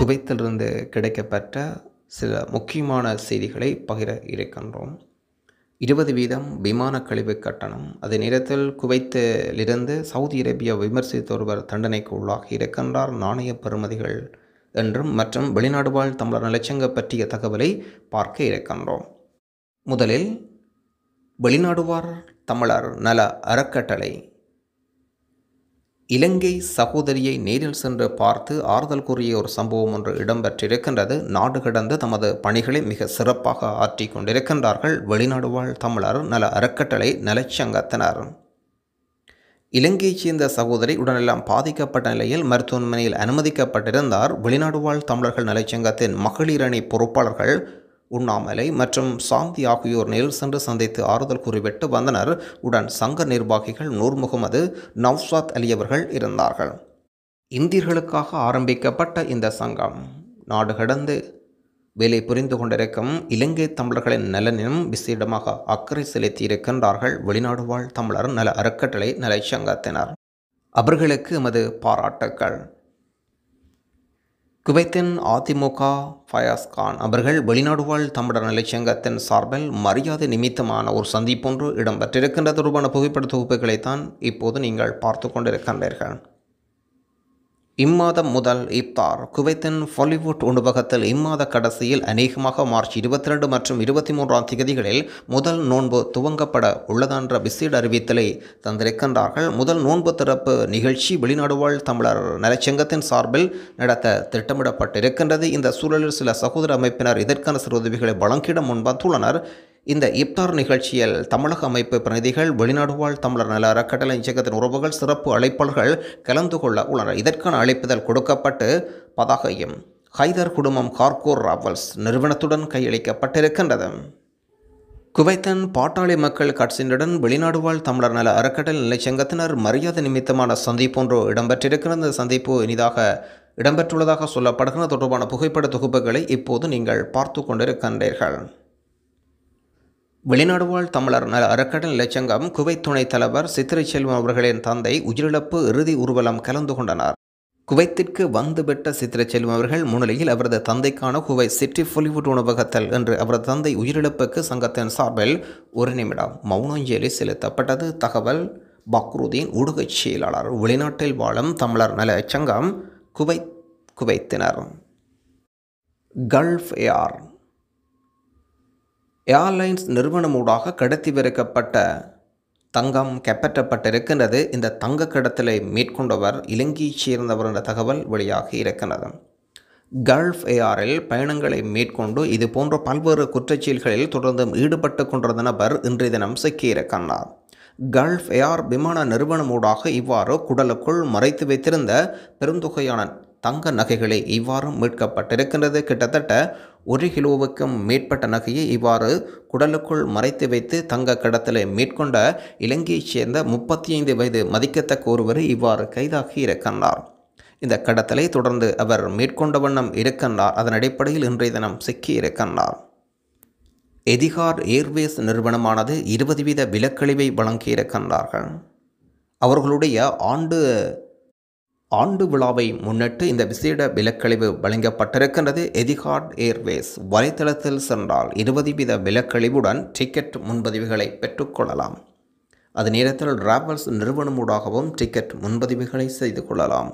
குவைத்திலிருந்து கிடைக்கப்பட்ட சில முக்கியமான செய்திகளை பகிர இருக்கின்றோம் இருபது வீதம் விமான கழிவு கட்டணம் அதே நேரத்தில் குவைத்திலிருந்து சவுதி அரேபியா விமர்சித்த ஒருவர் தண்டனைக்கு உள்ளாகி இருக்கின்றார் நாணய பெறுமதிகள் என்றும் மற்றும் வெளிநாடு வாழ் தமிழர் நலச்சங்க பற்றிய தகவலை பார்க்க இருக்கின்றோம் முதலில் வெளிநாடுவார் தமிழர் நல அறக்கட்டளை இலங்கை சகோதரியை நேரில் சென்று பார்த்து ஆறுதல் கூறிய ஒரு சம்பவம் ஒன்று இடம்பெற்றிருக்கின்றது நாடு கடந்து தமது பணிகளை மிக சிறப்பாக ஆற்றி கொண்டிருக்கின்றார்கள் வெளிநாடு வாழ் தமிழர் நல அறக்கட்டளை நலச்சங்கத்தினர் இலங்கையைச் சேர்ந்த சகோதரி உடனெல்லாம் பாதிக்கப்பட்ட நிலையில் மருத்துவமனையில் அனுமதிக்கப்பட்டிருந்தார் வெளிநாடு வாழ் தமிழர்கள் நலச்சங்கத்தின் மகளிரணி பொறுப்பாளர்கள் உண்ணாமலை மற்றும் சாந்தி ஆகியோர் நேரில் சென்று சந்தித்து ஆறுதல் கூறிவிட்டு வந்தனர் உடன் சங்க நிர்வாகிகள் நூர் முகமது நவ்சாத் அலி அவர்கள் இருந்தார்கள் இந்தியர்களுக்காக ஆரம்பிக்கப்பட்ட இந்த சங்கம் நாடு கடந்து வேலை புரிந்து கொண்டிருக்கும் இலங்கை தமிழர்களின் நலனிலும் விசேடமாக அக்கறை செலுத்தியிருக்கின்றார்கள் வெளிநாடு வாழ் தமிழர் நல அறக்கட்டளை நலை சங்கத்தினர் அவர்களுக்கு எமது பாராட்டுக்கள் குவைத்தின் அதிமுக ஃபயாஸ் கான் அவர்கள் வாழ் தமிழர் நிலைச்சங்கத்தின் சார்பில் மரியாதை நிமித்தமான ஒரு சந்திப்பொன்று இடம்பெற்றிருக்கின்ற தொடர்பான புகைப்பட தொகுப்புகளைத்தான் இப்போது நீங்கள் பார்த்து கொண்டிருக்கின்றீர்கள் இம்மாதம் முதல் இப்தார் குவைத்தின் ஃபாலிவுட் உணவகத்தில் இம்மாத கடைசியில் அநேகமாக மார்ச் இருபத்தி ரெண்டு மற்றும் இருபத்தி மூன்றாம் திகதிகளில் முதல் நோன்பு துவங்கப்பட உள்ளதென்ற விசேட அறிவித்தலை தந்திருக்கின்றார்கள் முதல் நோன்பு திறப்பு நிகழ்ச்சி வெளிநாடுவாழ் தமிழர் நலச்சங்கத்தின் சார்பில் நடத்த திட்டமிடப்பட்டிருக்கின்றது இந்த சூழலில் சில சகோதர அமைப்பினர் இதற்கான சிறு உதவிகளை வழங்கிட முன்வந்துள்ளனர் இந்த இப்தார் நிகழ்ச்சியில் தமிழக அமைப்பு பிரதிநிதிகள் வெளிநாடுவாழ் தமிழர் நல அறக்கட்டளை இயக்கத்தின் உறவுகள் சிறப்பு அழைப்பாளர்கள் கலந்து கொள்ள உள்ளனர் இதற்கான அழைப்புதல் கொடுக்கப்பட்டு பதாகையும் ஹைதர் குடும்பம் கார்கோர் ராவல்ஸ் நிறுவனத்துடன் கையளிக்கப்பட்டிருக்கின்றது குவைத்தன் பாட்டாளி மக்கள் கட்சியினருடன் வெளிநாடு வாழ் தமிழர் நல அறக்கட்டளை நிலைச்சங்கத்தினர் மரியாதை நிமித்தமான சந்திப்பு ஒன்று இடம்பெற்றிருக்கிற இந்த சந்திப்பு இனிதாக இடம்பெற்றுள்ளதாக சொல்லப்படுகிற தொடர்பான புகைப்பட தொகுப்புகளை இப்போது நீங்கள் பார்த்து கொண்டிருக்கின்றீர்கள் வெளிநாடு வாழ் தமிழர் நல அறக்கடன் லட்சங்கம் குவைத் துணைத் தலைவர் சித்திரை செல்வம் அவர்களின் தந்தை உயிரிழப்பு இறுதி ஊர்வலம் கலந்து கொண்டனர் குவைத்திற்கு வந்துவிட்ட சித்திரை செல்வம் அவர்கள் முன்னிலையில் அவரது தந்தைக்கான குவை சிட்டி பொலிவுட் உணவகத்தில் என்று அவரது தந்தை உயிரிழப்புக்கு சங்கத்தின் சார்பில் ஒரு நிமிடம் மௌனஞ்சலி செலுத்தப்பட்டது தகவல் பக்ருதீன் ஊடகச் செயலாளர் வெளிநாட்டில் வாழும் தமிழர் நல சங்கம் குவைத் குவைத்தினர் கல்ஃப் ஏஆர் ஏர்லைன்ஸ் நிறுவனமூடாக கடத்திவிறக்கப்பட்ட தங்கம் கைப்பற்றப்பட்டிருக்கின்றது இந்த தங்க கடத்தலை மேற்கொண்டவர் இலங்கையைச் சேர்ந்தவர் என்ற தகவல் வெளியாகி இருக்கின்றது கல்ஃப் ஏஆரில் பயணங்களை மேற்கொண்டு இது போன்ற பல்வேறு குற்றச்செயல்களில் தொடர்ந்தும் ஈடுபட்டு கொண்டிருந்த நபர் இன்றைய தினம் சிக்கியிருக்கின்றார் கல்ஃப் ஏஆர் விமான நிறுவனம் ஊடாக இவ்வாறு குடலுக்குள் மறைத்து வைத்திருந்த பெருந்தொகையான தங்க நகைகளை இவ்வாறு மீட்கப்பட்டிருக்கின்றது கிட்டத்தட்ட ஒரு கிலோவுக்கும் மேற்பட்ட நகையை இவ்வாறு குடலுக்குள் மறைத்து வைத்து தங்க கடத்தலை மேற்கொண்ட இலங்கையைச் சேர்ந்த முப்பத்தி ஐந்து வயது மதிக்கத்தக்க ஒருவர் இவ்வாறு கைதாகி இருக்கின்றார் இந்த கடத்தலை தொடர்ந்து அவர் மேற்கொண்ட வண்ணம் இருக்கின்றார் அதன் அடிப்படையில் இன்றைய தினம் சிக்கி இருக்கின்றார் எதிகார் ஏர்வேஸ் நிறுவனமானது இருபது வீத விலக்கழிவை வழங்கியிருக்கின்றார்கள் அவர்களுடைய ஆண்டு ஆண்டு விழாவை முன்னிட்டு இந்த விசேட விலக்கழிவு வழங்கப்பட்டிருக்கின்றது எதிகாட் ஏர்வேஸ் வலைத்தளத்தில் சென்றால் இருபது வீத விலக்கழிவுடன் டிக்கெட் முன்பதிவுகளை பெற்றுக்கொள்ளலாம் அது நேரத்தில் டிராவல்ஸ் நிறுவனமூடாகவும் டிக்கெட் முன்பதிவுகளை செய்து கொள்ளலாம்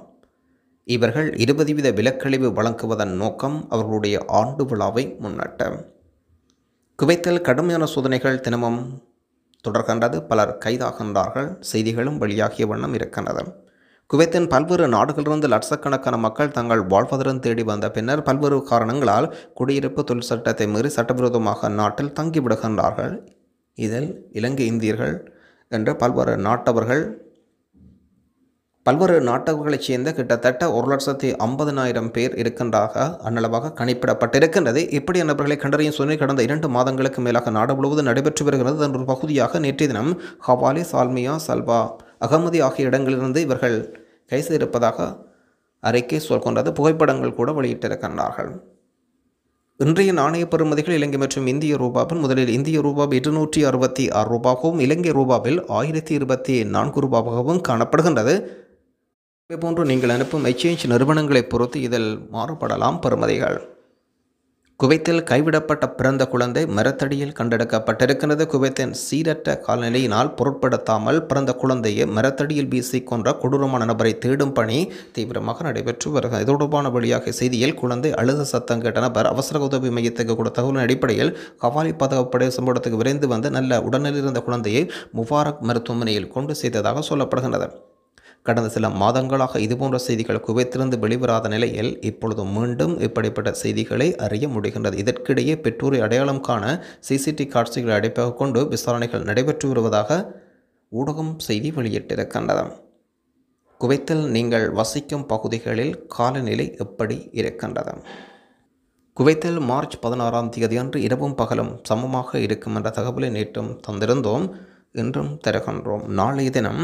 இவர்கள் இருபது வீத விலக்கழிவு வழங்குவதன் நோக்கம் அவர்களுடைய ஆண்டு விழாவை முன்னிட்டு குவைத்தில் கடுமையான சோதனைகள் தினமும் தொடர்கின்றது பலர் கைதாகின்றார்கள் செய்திகளும் வெளியாகிய வண்ணம் இருக்கின்றன குவைத்தின் பல்வேறு நாடுகளிலிருந்து லட்சக்கணக்கான மக்கள் தங்கள் வாழ்வாதாரம் தேடி வந்த பின்னர் பல்வேறு காரணங்களால் குடியிருப்பு தொழில் சட்டத்தை மீறி சட்டவிரோதமாக நாட்டில் தங்கிவிடுகின்றார்கள் இதில் இலங்கை இந்தியர்கள் என்ற பல்வேறு நாட்டவர்கள் பல்வேறு நாட்டவர்களைச் சேர்ந்த கிட்டத்தட்ட ஒரு லட்சத்தி ஐம்பதனாயிரம் பேர் இருக்கின்றாக அன்னளவாக கணிப்பிடப்பட்டிருக்கின்றது இப்படி நபர்களை கண்டறியும் சூழ்நிலை கடந்த இரண்டு மாதங்களுக்கு மேலாக நாடு முழுவதும் நடைபெற்று வருகிறது அதன் ஒரு பகுதியாக நேற்றைய தினம் ஹவாலி சால்மியா சல்வா அகமதி ஆகிய இடங்களிலிருந்து இவர்கள் கை செய்திருப்பதாக அறிக்கை சொல் கொண்டது புகைப்படங்கள் கூட வெளியிட்டிருக்கின்றார்கள் இன்றைய நாணய பெறுமதிகள் இலங்கை மற்றும் இந்திய ரூபாவில் முதலில் இந்திய ரூபா இருநூற்றி அறுபத்தி ஆறு ரூபாகவும் இலங்கை ரூபாவில் ஆயிரத்தி இருபத்தி நான்கு ரூபாவாகவும் காணப்படுகின்றது இதேபோன்று நீங்கள் அனுப்பும் எக்ஸ்சேஞ்ச் நிறுவனங்களை பொறுத்து இதில் மாறுபடலாம் பெறுமதிகள் குவைத்தில் கைவிடப்பட்ட பிறந்த குழந்தை மரத்தடியில் கண்டெடுக்கப்பட்டிருக்கிறது குவைத்தின் சீரற்ற காலநிலையினால் பொருட்படுத்தாமல் பிறந்த குழந்தையை மரத்தடியில் வீசி கொன்ற கொடூரமான நபரை தேடும் பணி தீவிரமாக நடைபெற்று வருகிறது தொடர்பான வழியாக செய்தியில் குழந்தை அழுத சத்தம் கேட்ட நபர் அவசர உதவி மையத்துக்கு கூட தகவலின் அடிப்படையில் கவாலி பாதுகாப்புப்படை சம்பவத்துக்கு விரைந்து வந்து நல்ல உடனில் இருந்த குழந்தையை முபாரக் மருத்துவமனையில் கொண்டு செய்ததாக சொல்லப்படுகின்றது கடந்த சில மாதங்களாக இதுபோன்ற செய்திகள் குவைத்திருந்து வெளிவராத நிலையில் இப்பொழுது மீண்டும் இப்படிப்பட்ட செய்திகளை அறிய முடிகின்றது இதற்கிடையே பெற்றோரை அடையாளம் காண சிசிடி காட்சிகளை அடிப்பாக கொண்டு விசாரணைகள் நடைபெற்று வருவதாக ஊடகம் செய்தி வெளியிட்டிருக்கின்றது குவைத்தில் நீங்கள் வசிக்கும் பகுதிகளில் காலநிலை எப்படி இருக்கின்றது குவைத்தில் மார்ச் பதினாறாம் தேதி அன்று இரவும் பகலும் சமமாக இருக்கும் என்ற தகவலை நேற்றும் தந்திருந்தோம் இன்றும் தருகின்றோம் நாளைய தினம்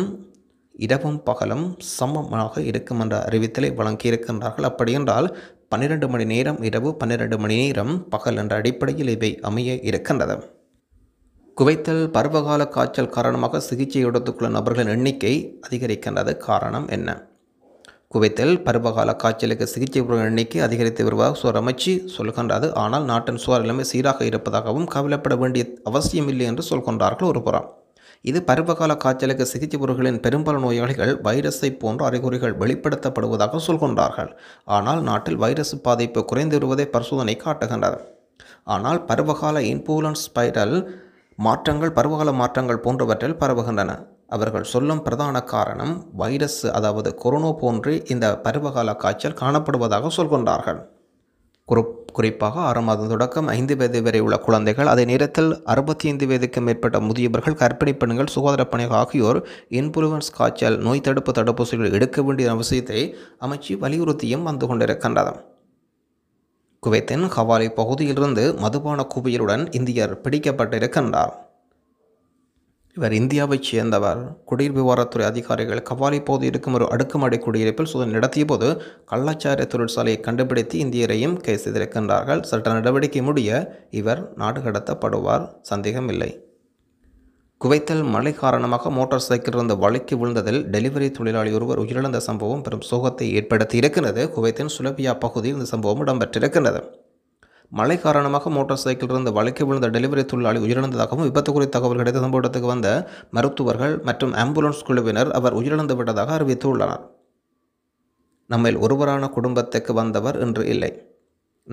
இரவும் பகலும் சமமாக இருக்கும் என்ற அறிவித்தலை வழங்கியிருக்கின்றார்கள் அப்படியென்றால் பன்னிரண்டு மணி நேரம் இரவு பன்னிரண்டு மணி நேரம் பகல் என்ற அடிப்படையில் இவை அமைய இருக்கின்றது குவைத்தல் பருவகால காய்ச்சல் காரணமாக சிகிச்சை எடுத்துக்கொள்ளும் நபர்களின் எண்ணிக்கை அதிகரிக்கின்றது காரணம் என்ன குவைத்தல் பருவகால காய்ச்சலுக்கு சிகிச்சை பெறும் எண்ணிக்கை அதிகரித்து வருவதாக சுவர் அமைச்சு சொல்கின்றது ஆனால் நாட்டின் சுவர் எல்லாமே சீராக இருப்பதாகவும் கவலைப்பட வேண்டிய அவசியமில்லை என்று சொல்கின்றார்கள் புறம் இது பருவகால காய்ச்சலுக்கு சிகிச்சை பொருட்களின் பெரும்பாலான நோயாளிகள் வைரஸை போன்ற அறிகுறிகள் வெளிப்படுத்தப்படுவதாக சொல்கின்றார்கள் ஆனால் நாட்டில் வைரஸ் பாதிப்பு குறைந்து வருவதை பரிசோதனை காட்டுகின்றது ஆனால் பருவகால இன்புலன்ஸ் ஸ்பைரல் மாற்றங்கள் பருவகால மாற்றங்கள் போன்றவற்றில் பரவுகின்றன அவர்கள் சொல்லும் பிரதான காரணம் வைரஸ் அதாவது கொரோனா போன்று இந்த பருவகால காய்ச்சல் காணப்படுவதாக சொல்கின்றார்கள் குறிப்பாக ஆறு மாதம் தொடக்கம் ஐந்து வயது வரை உள்ள குழந்தைகள் அதே நேரத்தில் அறுபத்தி ஐந்து வயதுக்கு மேற்பட்ட முதியவர்கள் கற்பிணி பெண்கள் சுகாதார பணிகள் ஆகியோர் இன்புளுவன்ஸ் காய்ச்சல் நோய் தடுப்பு தடுப்பூசிகள் எடுக்க வேண்டிய அவசியத்தை அமைச்சு வலியுறுத்தியும் வந்து கொண்டிருக்கின்றது குவைத்தின் ஹவாலி பகுதியிலிருந்து மதுபான குவியலுடன் இந்தியர் பிடிக்கப்பட்டிருக்கின்றார் இவர் இந்தியாவைச் சேர்ந்தவர் குடியிருப்பு வாரத்துறை அதிகாரிகள் கவாலி போது இருக்கும் ஒரு அடுக்குமாடி குடியிருப்பில் சோதனை நடத்திய போது கள்ளச்சார தொழிற்சாலையை கண்டுபிடித்து இந்தியரையும் கைது செய்திருக்கின்றார்கள் சட்ட நடவடிக்கை முடிய இவர் நாடு கடத்தப்படுவார் சந்தேகமில்லை குவைத்தில் மழை காரணமாக மோட்டார் சைக்கிள் இருந்த வழக்கி விழுந்ததில் டெலிவரி தொழிலாளி ஒருவர் உயிரிழந்த சம்பவம் பெரும் சோகத்தை ஏற்படுத்தி இருக்கிறது குவைத்தின் சுலபியா பகுதியில் இந்த சம்பவம் இடம்பெற்றிருக்கிறது மழை காரணமாக மோட்டார் சைக்கிள் இருந்து வழக்கி விழுந்த டெலிவரி தொழிலாளி உயிரிழந்ததாகவும் விபத்து குறித்த தகவல் கிடைத்த சம்பவத்துக்கு வந்த மருத்துவர்கள் மற்றும் ஆம்புலன்ஸ் குழுவினர் அவர் உயிரிழந்து விட்டதாக அறிவித்துள்ளனர் நம்மில் ஒருவரான குடும்பத்துக்கு வந்தவர் இன்று இல்லை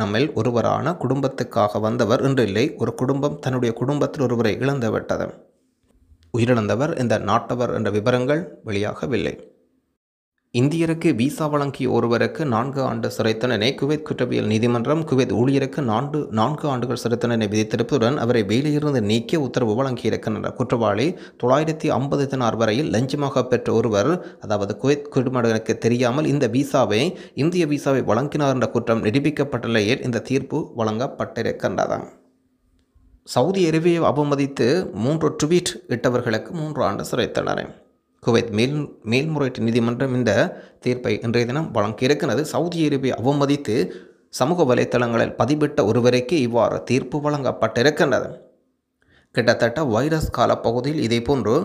நம்மில் ஒருவரான குடும்பத்துக்காக வந்தவர் இன்று இல்லை ஒரு குடும்பம் தன்னுடைய குடும்பத்தில் ஒருவரை இழந்துவிட்டது உயிரிழந்தவர் இந்த நாட்டவர் என்ற விவரங்கள் வெளியாகவில்லை இந்தியருக்கு விசா வழங்கிய ஒருவருக்கு நான்கு ஆண்டு சிறை தண்டனை குவைத் குற்றவியல் நீதிமன்றம் குவைத் ஊழியருக்கு நான்கு நான்கு ஆண்டுகள் சிறை தண்டனை விதித்திருப்பதுடன் அவரை வேலையிலிருந்து நீக்கிய உத்தரவு வழங்கியிருக்கின்றனர் குற்றவாளி தொள்ளாயிரத்தி ஐம்பது தினார் வரையில் லஞ்சமாக பெற்ற ஒருவர் அதாவது குவைத் குடிமகனுக்கு தெரியாமல் இந்த விசாவை இந்திய விசாவை வழங்கினார் என்ற குற்றம் நிரூபிக்கப்பட்ட நிலையில் இந்த தீர்ப்பு வழங்கப்பட்டிருக்கின்றது சவுதி அரேபியை அவமதித்து மூன்று ட்வீட் இட்டவர்களுக்கு மூன்று ஆண்டு சிறை தண்டனை குவைத் மேல் மேல்முறையீட்டு நீதிமன்றம் இந்த தீர்ப்பை இன்றைய தினம் வழங்கியிருக்கிறது சவுதி அரேபிய அவமதித்து சமூக வலைத்தளங்களில் பதிவிட்ட ஒருவரைக்கு இவ்வாறு தீர்ப்பு வழங்கப்பட்டிருக்கின்றது கிட்டத்தட்ட வைரஸ் காலப்பகுதியில் போன்று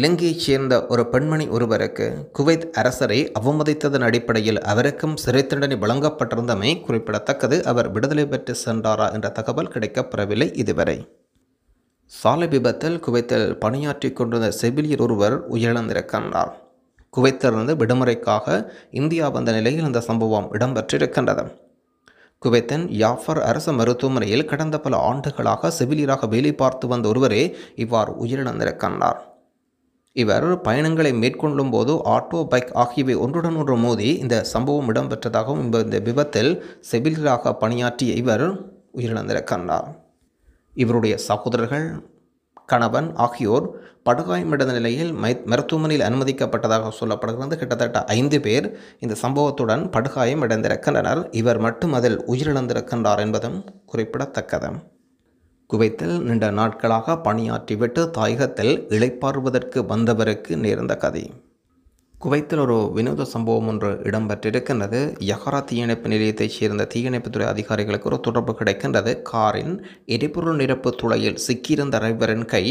இலங்கையைச் சேர்ந்த ஒரு பெண்மணி ஒருவருக்கு குவைத் அரசரை அவமதித்ததன் அடிப்படையில் அவருக்கும் சிறை தண்டனை வழங்கப்பட்டிருந்தமை குறிப்பிடத்தக்கது அவர் விடுதலை பெற்று சென்றாரா என்ற தகவல் கிடைக்கப்பெறவில்லை இதுவரை சாலை விபத்தில் குவைத்தில் பணியாற்றி கொண்டிருந்த செவிலியர் ஒருவர் உயிரிழந்திருக்கின்றார் குவைத்திலிருந்து விடுமுறைக்காக இந்தியா வந்த நிலையில் இந்த சம்பவம் இடம்பெற்றிருக்கின்றது குவைத்தின் யாஃபர் அரசு மருத்துவமனையில் கடந்த பல ஆண்டுகளாக செவிலியராக வேலை பார்த்து வந்த ஒருவரே இவ்வாறு உயிரிழந்திருக்கின்றார் இவர் பயணங்களை மேற்கொள்ளும் போது ஆட்டோ பைக் ஆகியவை ஒன்றுடன் ஒன்று மோதி இந்த சம்பவம் இடம்பெற்றதாகவும் இந்த விபத்தில் செவிலியராக பணியாற்றிய இவர் உயிரிழந்திருக்கின்றார் இவருடைய சகோதரர்கள் கணவன் ஆகியோர் படுகாயமடைந்த நிலையில் மை மருத்துவமனையில் அனுமதிக்கப்பட்டதாக சொல்லப்படுகிறது கிட்டத்தட்ட ஐந்து பேர் இந்த சம்பவத்துடன் படுகாயம் அடைந்திருக்கின்றனர் இவர் மட்டும் அதில் உயிரிழந்திருக்கின்றார் என்பதும் குறிப்பிடத்தக்கது குவைத்தில் நீண்ட நாட்களாக பணியாற்றிவிட்டு தாயகத்தில் இழைப்பாறுவதற்கு வந்தவருக்கு நேர்ந்த கதை குவைத்தில் ஒரு வினோத சம்பவம் ஒன்று இடம்பெற்றிருக்கின்றது யஹரா தீயணைப்பு நிலையத்தைச் சேர்ந்த தீயணைப்புத்துறை அதிகாரிகளுக்கு ஒரு தொடர்பு கிடைக்கின்றது காரின் எரிபொருள் நிரப்பு துளையில் சிக்கியிருந்த ரைவரின் கை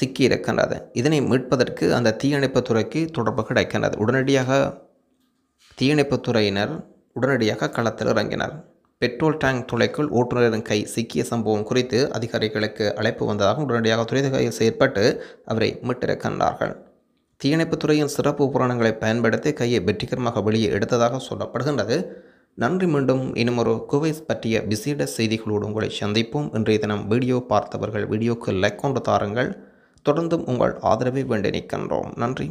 சிக்கியிருக்கின்றது இதனை மீட்பதற்கு அந்த தீயணைப்புத்துறைக்கு தொடர்பு கிடைக்கின்றது உடனடியாக தீயணைப்புத்துறையினர் உடனடியாக களத்தில் இறங்கினர் பெட்ரோல் டேங்க் துளைக்குள் ஓட்டுநரின் கை சிக்கிய சம்பவம் குறித்து அதிகாரிகளுக்கு அழைப்பு வந்ததாகவும் உடனடியாக துறை செயற்பட்டு அவரை மீட்டிருக்கின்றார்கள் தீயணைப்பு துறையின் சிறப்பு உபகரணங்களை பயன்படுத்தி கையை வெற்றிகரமாக வெளியே எடுத்ததாக சொல்லப்படுகின்றது நன்றி மீண்டும் இனிமொரு குவைஸ் பற்றிய விசேட செய்திகளோடு உங்களை சந்திப்போம் இன்றைய தினம் வீடியோ பார்த்தவர்கள் வீடியோக்கு லைக் கொண்டு தாருங்கள் தொடர்ந்தும் உங்கள் ஆதரவை வேண்டி நிற்கின்றோம் நன்றி